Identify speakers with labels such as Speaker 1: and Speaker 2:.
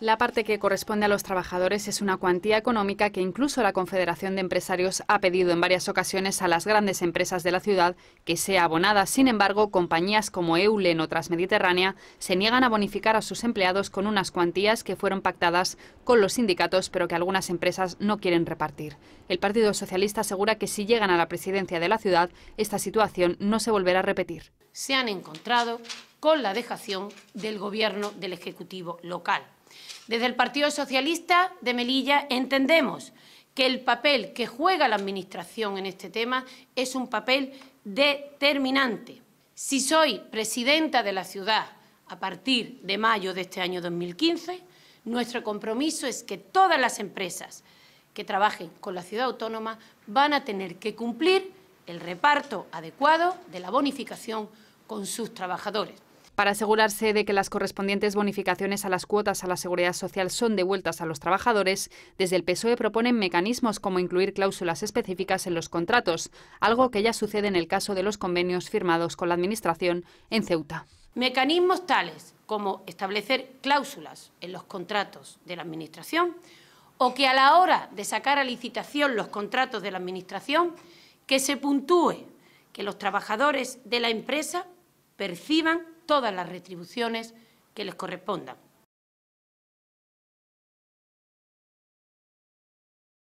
Speaker 1: La parte que corresponde a los trabajadores es una cuantía económica que incluso la Confederación de Empresarios ha pedido en varias ocasiones a las grandes empresas de la ciudad que sea abonada. Sin embargo, compañías como Eulen o Transmediterránea se niegan a bonificar a sus empleados con unas cuantías que fueron pactadas con los sindicatos, pero que algunas empresas no quieren repartir. El Partido Socialista asegura que si llegan a la presidencia de la ciudad, esta situación no se volverá a repetir
Speaker 2: se han encontrado con la dejación del gobierno del Ejecutivo local. Desde el Partido Socialista de Melilla entendemos que el papel que juega la Administración en este tema es un papel determinante. Si soy presidenta de la ciudad a partir de mayo de este año 2015, nuestro compromiso es que todas las empresas que trabajen con la ciudad autónoma van a tener que cumplir el reparto adecuado de la bonificación con sus trabajadores. Para asegurarse
Speaker 1: de que las correspondientes bonificaciones a las cuotas a la seguridad social son devueltas a los trabajadores, desde el PSOE proponen mecanismos como incluir cláusulas específicas en los contratos, algo que ya sucede en el caso de los convenios firmados con la Administración en Ceuta.
Speaker 2: Mecanismos tales como establecer cláusulas en los contratos de la Administración o que a la hora de sacar a licitación los contratos de la Administración, que se puntúe que los trabajadores de la empresa perciban todas las retribuciones que les correspondan.